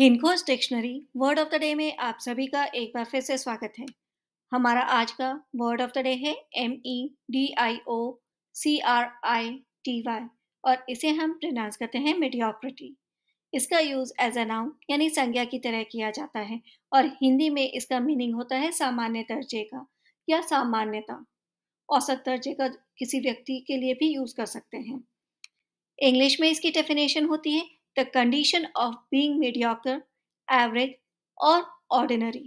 हिंकोस dictionary word of the day में आप सभी का एक बार फिर से स्वागत है हमारा आज का वर्ड ऑफ द डे है M E D I O C R I T Y और इसे हम प्रनाउंस करते हैं मीडियोक्रेटी इसका यूज एज अ नाउन यानी संज्ञा की तरह किया जाता है और हिंदी में इसका मीनिंग होता है सामान्य दर्जे का या सामान्यता औसत दर्जे का किसी व्यक्ति के लिए भी यूज कर सकते हैं इंग्लिश में इसकी डेफिनेशन होती है the condition of being mediocre, average और ordinary.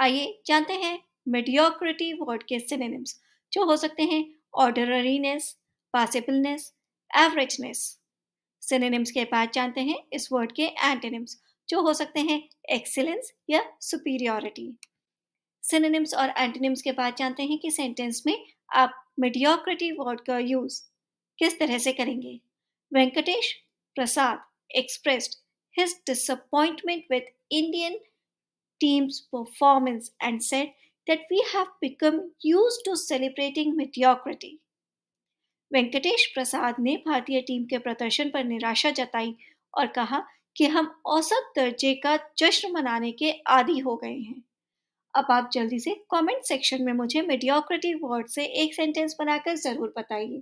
आइए जानते हैं mediocrity word के synonyms जो हो सकते हैं ordinariness, passableness, averageness. Synonyms के बाद जानते हैं इस word के antonyms जो हो सकते हैं excellence या superiority. Synonyms और एंटेनिम्स के बाद जानते हैं कि सेंटेंस में आप mediocrity वर्ड का यूज़ किस तरह से करेंगे वेंकटेश प्रसाद expressed his disappointment with Indian team's performance and said that we have become used to celebrating mediocrity. Venkatesh Prasad ne Bhartiya team ke प्रदर्शन par nirasha jatai aur kaha ki hum औसत darje ka jashn manane ke aadi ho gaye hain. अब आप जल्दी से comment section में मुझे मीडियोक्रेटी word से एक सेंटेंस बनाकर ज़रूर बताइए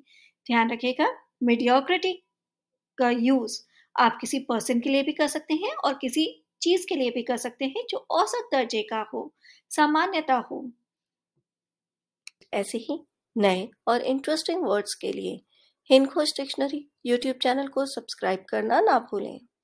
ध्यान रखिएगा मीडियोक्रेटी का यूज़ आप किसी पर्सन के लिए भी कर सकते हैं और किसी चीज के लिए भी कर सकते हैं जो औसत दर्जे का हो सामान्यता हो ऐसे ही नए और इंटरेस्टिंग वर्ड्स के लिए हिंदोज डिक्शनरी यूट्यूब चैनल को सब्सक्राइब करना ना भूलें